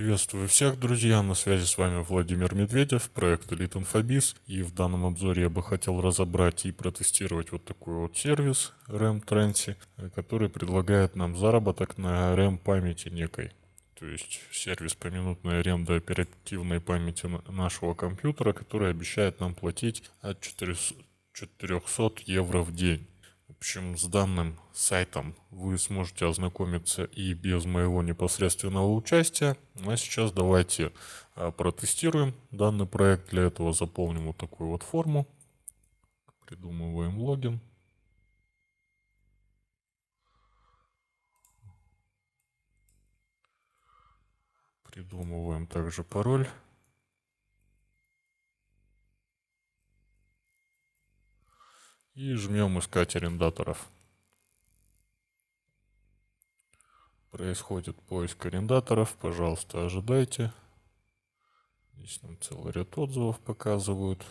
Приветствую всех, друзья! На связи с вами Владимир Медведев, проект Elite Infobis. И в данном обзоре я бы хотел разобрать и протестировать вот такой вот сервис RAM Transi, э, который предлагает нам заработок на RAM памяти некой. То есть сервис поминутной аренды оперативной памяти нашего компьютера, который обещает нам платить от 400 евро в день. В общем, с данным сайтом вы сможете ознакомиться и без моего непосредственного участия. А сейчас давайте а, протестируем данный проект. Для этого заполним вот такую вот форму. Придумываем логин. Придумываем также пароль. и жмем искать арендаторов. Происходит поиск арендаторов, пожалуйста, ожидайте. Здесь нам целый ряд отзывов показывают.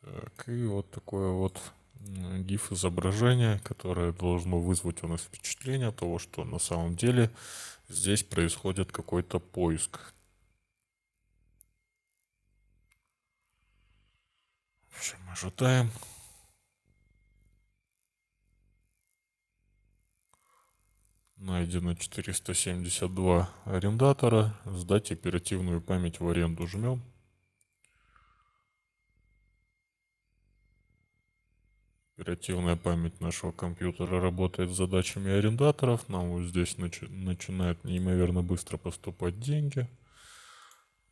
Так, и вот такое вот GIF изображение, которое должно вызвать у нас впечатление того, что на самом деле здесь происходит какой-то поиск. Нажим, ожидаем. Найдено 472 арендатора. Сдать оперативную память в аренду. Жмем. Оперативная память нашего компьютера работает с задачами арендаторов. Нам вот здесь начи начинают неимоверно быстро поступать деньги.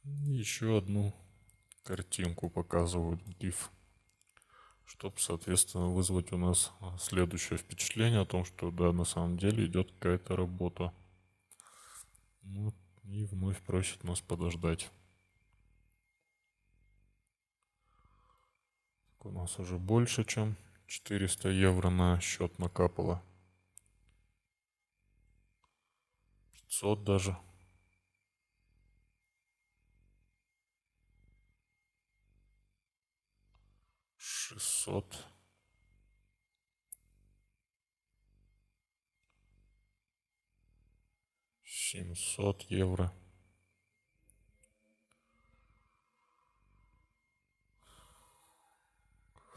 И еще одну картинку показывают GIF, чтобы, соответственно, вызвать у нас следующее впечатление о том, что да, на самом деле идет какая-то работа. ну и вновь просит нас подождать. у нас уже больше, чем 400 евро на счет накапало. 500 даже. 600. Семьсот евро.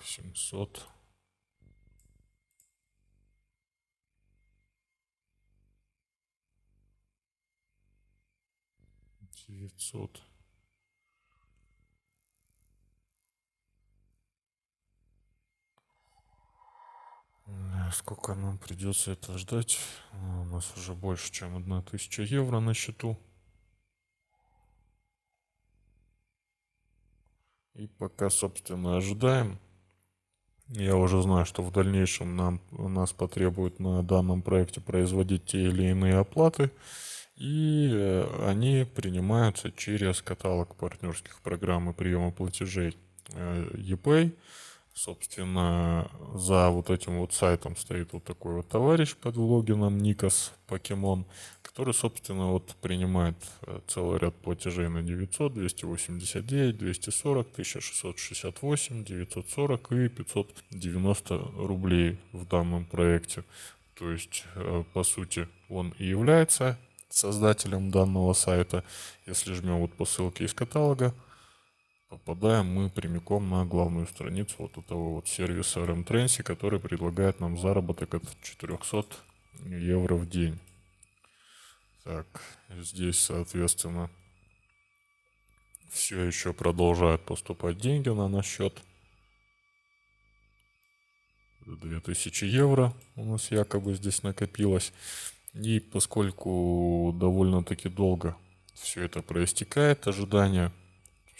Семьсот. Девятьсот. сколько нам придется это ждать. А, у нас уже больше, чем 1000 евро на счету. И пока, собственно, ожидаем. Я уже знаю, что в дальнейшем нам, нас потребуют на данном проекте производить те или иные оплаты. И э, они принимаются через каталог партнерских программ и приема платежей э, ePay. Собственно, за вот этим вот сайтом стоит вот такой вот товарищ под логином Никос Покемон, который, собственно, вот принимает э, целый ряд платежей на 900, 289, 240, 1668, 940 и 590 рублей в данном проекте. То есть, э, по сути, он и является создателем данного сайта, если жмем вот по ссылке из каталога, попадаем мы прямиком на главную страницу вот этого вот сервиса RM Transi, который предлагает нам заработок от 400 евро в день. Так, здесь, соответственно, все еще продолжают поступать деньги на наш счет. 2000 евро у нас якобы здесь накопилось. И поскольку довольно-таки долго все это проистекает, ожидание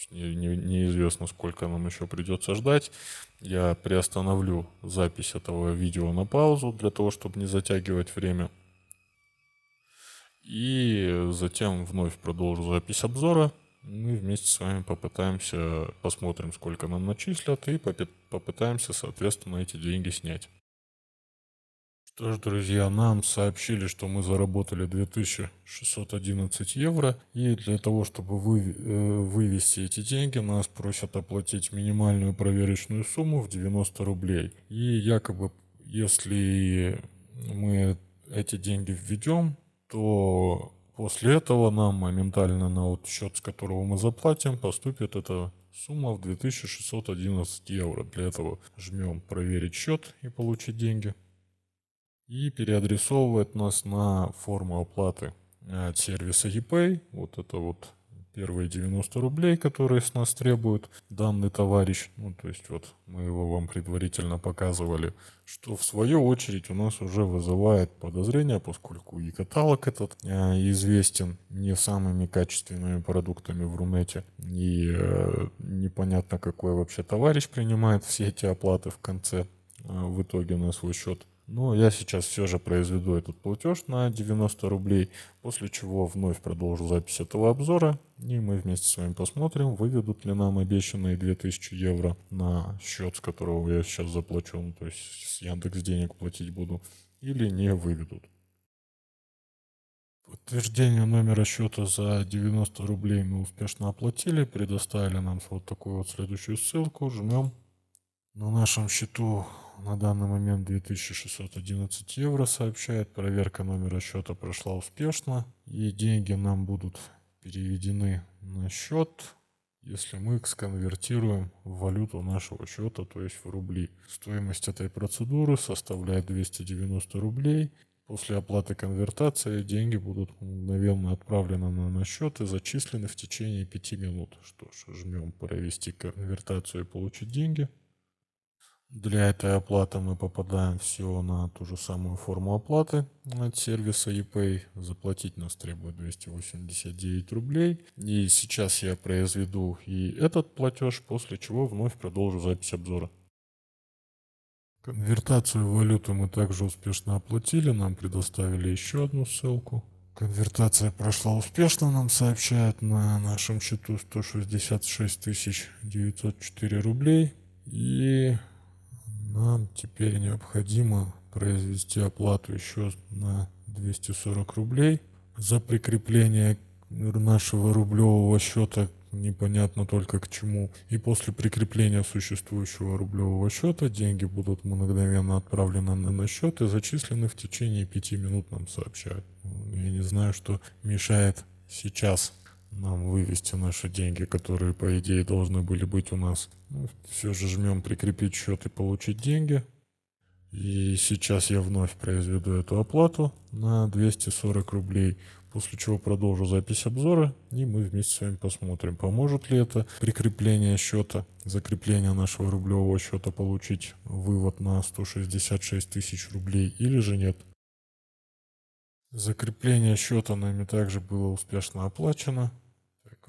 не, неизвестно, сколько нам еще придется ждать. Я приостановлю запись этого видео на паузу для того, чтобы не затягивать время. И затем вновь продолжу запись обзора. Мы вместе с вами попытаемся, посмотрим, сколько нам начислят, и попытаемся, соответственно, эти деньги снять. Что ж, друзья, нам сообщили, что мы заработали 2611 евро. И для того, чтобы вы, э, вывести эти деньги, нас просят оплатить минимальную проверочную сумму в 90 рублей. И якобы, если мы эти деньги введем, то после этого нам моментально на вот счет, с которого мы заплатим, поступит эта сумма в 2611 евро. Для этого жмем проверить счет и получить деньги и переадресовывает нас на форму оплаты от э, сервиса ePay. Вот это вот первые 90 рублей, которые с нас требует данный товарищ. Ну, то есть вот мы его вам предварительно показывали, что в свою очередь у нас уже вызывает подозрения, поскольку и каталог этот э, известен не самыми качественными продуктами в Рунете, и э, непонятно, какой вообще товарищ принимает все эти оплаты в конце э, в итоге на свой счет. Но я сейчас все же произведу этот платеж на 90 рублей, после чего вновь продолжу запись этого обзора. И мы вместе с вами посмотрим, выведут ли нам обещанные 2000 евро на счет, с которого я сейчас заплачу, ну, то есть с Яндекс денег платить буду, или не выведут. Подтверждение номера счета за 90 рублей мы успешно оплатили. Предоставили нам вот такую вот следующую ссылку. Жмем. На нашем счету на данный момент 2611 евро, сообщает. Проверка номера счета прошла успешно. И деньги нам будут переведены на счет, если мы их сконвертируем в валюту нашего счета, то есть в рубли. Стоимость этой процедуры составляет 290 рублей. После оплаты конвертации деньги будут мгновенно отправлены на, наш счет и зачислены в течение 5 минут. Что ж, жмем провести конвертацию и получить деньги. Для этой оплаты мы попадаем все на ту же самую форму оплаты от сервиса ePay. Заплатить нас требует 289 рублей. И сейчас я произведу и этот платеж, после чего вновь продолжу запись обзора. Конвертацию валюты мы также успешно оплатили, нам предоставили еще одну ссылку. Конвертация прошла успешно, нам сообщают на нашем счету 166 904 рублей. И нам теперь необходимо произвести оплату еще на 240 рублей за прикрепление нашего рублевого счета непонятно только к чему. И после прикрепления существующего рублевого счета деньги будут мгновенно отправлены на счет и зачислены в течение пяти минут, нам сообщают. Я не знаю, что мешает сейчас нам вывести наши деньги, которые, по идее, должны были быть у нас. Мы ну, все же жмем прикрепить счет и получить деньги. И сейчас я вновь произведу эту оплату на 240 рублей, после чего продолжу запись обзора, и мы вместе с вами посмотрим, поможет ли это прикрепление счета, закрепление нашего рублевого счета получить вывод на 166 тысяч рублей или же нет. Закрепление счета нами также было успешно оплачено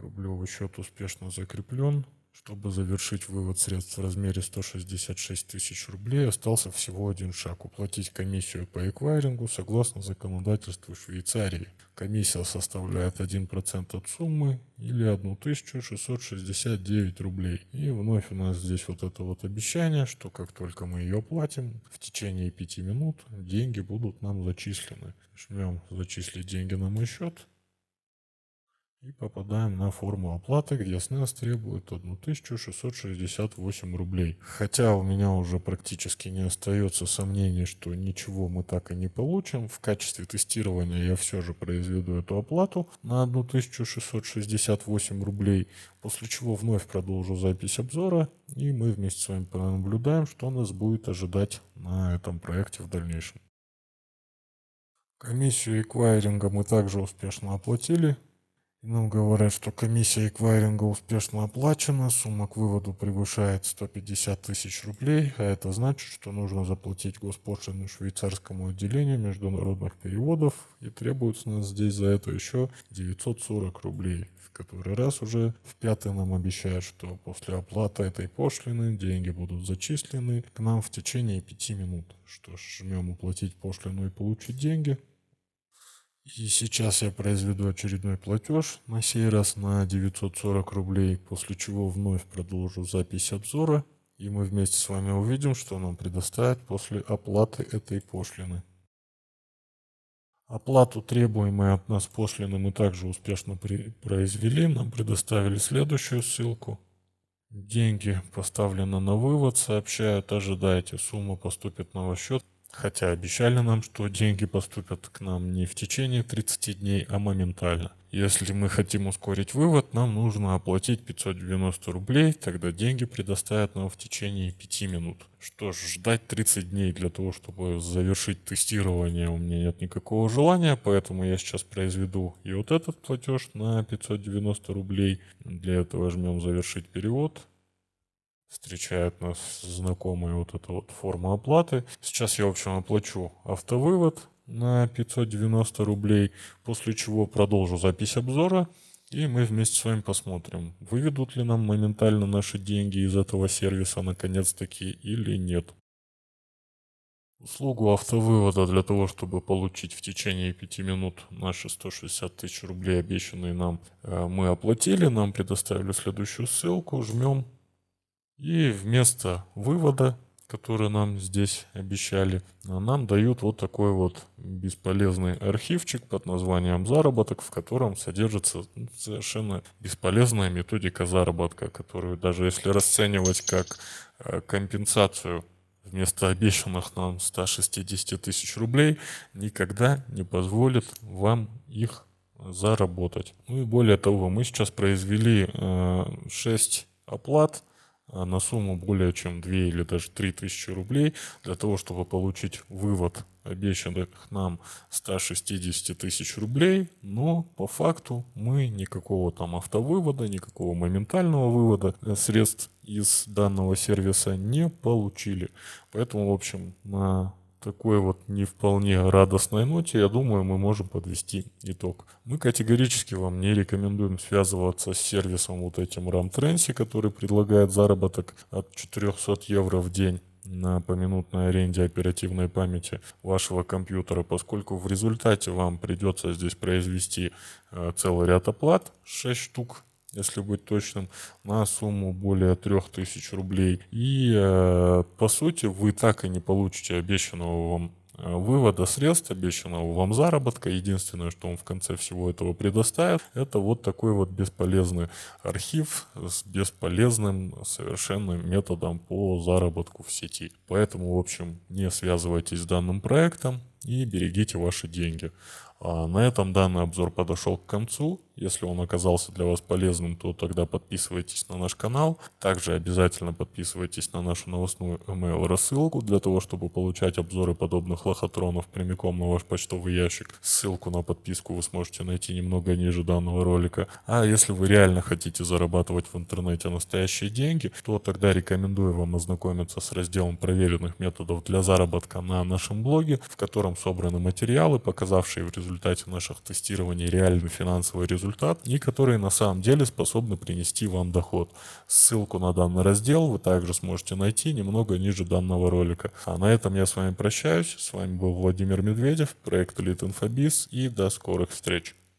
рублевый счет успешно закреплен. Чтобы завершить вывод средств в размере 166 тысяч рублей, остался всего один шаг – уплатить комиссию по эквайрингу согласно законодательству Швейцарии. Комиссия составляет 1% от суммы или 1669 рублей. И вновь у нас здесь вот это вот обещание, что как только мы ее платим, в течение 5 минут деньги будут нам зачислены. Жмем «Зачислить деньги на мой счет» И попадаем на форму оплаты, где с нас требуют 1668 рублей. Хотя у меня уже практически не остается сомнений, что ничего мы так и не получим. В качестве тестирования я все же произведу эту оплату на 1668 рублей, после чего вновь продолжу запись обзора, и мы вместе с вами понаблюдаем, что нас будет ожидать на этом проекте в дальнейшем. Комиссию эквайринга мы также успешно оплатили. Нам говорят, что комиссия эквайринга успешно оплачена, сумма к выводу превышает 150 тысяч рублей, а это значит, что нужно заплатить госпошлину швейцарскому отделению международных переводов, и требуется нас здесь за это еще 940 рублей. В который раз уже в пятый нам обещают, что после оплаты этой пошлины деньги будут зачислены к нам в течение пяти минут. Что ж, жмем уплатить пошлину и получить деньги. И сейчас я произведу очередной платеж, на сей раз на 940 рублей, после чего вновь продолжу запись обзора, и мы вместе с вами увидим, что нам предоставят после оплаты этой пошлины. Оплату, требуемой от нас пошлины, мы также успешно произвели, нам предоставили следующую ссылку. Деньги поставлены на вывод, сообщают, ожидайте, сумма поступит на ваш счет Хотя обещали нам, что деньги поступят к нам не в течение 30 дней, а моментально. Если мы хотим ускорить вывод, нам нужно оплатить 590 рублей, тогда деньги предоставят нам в течение 5 минут. Что ж, ждать 30 дней для того, чтобы завершить тестирование у меня нет никакого желания, поэтому я сейчас произведу и вот этот платеж на 590 рублей. Для этого жмем завершить перевод встречает нас знакомая вот эта вот форма оплаты. Сейчас я, в общем, оплачу автовывод на 590 рублей, после чего продолжу запись обзора. И мы вместе с вами посмотрим, выведут ли нам моментально наши деньги из этого сервиса наконец-таки или нет. Услугу автовывода для того, чтобы получить в течение 5 минут наши 160 тысяч рублей, обещанные нам, э, мы оплатили. Нам предоставили следующую ссылку. Жмем и вместо вывода, который нам здесь обещали, а нам дают вот такой вот бесполезный архивчик под названием «Заработок», в котором содержится ну, совершенно бесполезная методика заработка, которую даже если расценивать как э, компенсацию вместо обещанных нам 160 тысяч рублей, никогда не позволит вам их заработать. Ну и более того, мы сейчас произвели 6 э, оплат – а, на сумму более чем 2 или даже 3 тысячи рублей для того, чтобы получить вывод обещанных нам 160 тысяч рублей, но по факту мы никакого там автовывода, никакого моментального вывода э, средств из данного сервиса не получили. Поэтому, в общем, на такой вот не вполне радостной ноте, я думаю, мы можем подвести итог. Мы категорически вам не рекомендуем связываться с сервисом вот этим Ramtransi, который предлагает заработок от 400 евро в день на поминутной аренде оперативной памяти вашего компьютера, поскольку в результате вам придется здесь произвести э, целый ряд оплат, 6 штук если быть точным, на сумму более 3000 рублей. И э, по сути вы так и не получите обещанного вам э, вывода средств, обещанного вам заработка. Единственное, что он в конце всего этого предоставит, это вот такой вот бесполезный архив с бесполезным совершенно методом по заработку в сети. Поэтому, в общем, не связывайтесь с данным проектом и берегите ваши деньги. А на этом данный обзор подошел к концу. Если он оказался для вас полезным, то тогда подписывайтесь на наш канал. Также обязательно подписывайтесь на нашу новостную email рассылку для того, чтобы получать обзоры подобных лохотронов прямиком на ваш почтовый ящик. Ссылку на подписку вы сможете найти немного ниже данного ролика. А если вы реально хотите зарабатывать в интернете настоящие деньги, то тогда рекомендую вам ознакомиться с разделом проверенных методов для заработка на нашем блоге, в котором собраны материалы, показавшие в результате результате наших тестирований реальный финансовый результат и которые на самом деле способны принести вам доход. Ссылку на данный раздел вы также сможете найти немного ниже данного ролика. А на этом я с вами прощаюсь. С вами был Владимир Медведев, проект Elite Infobis и до скорых встреч.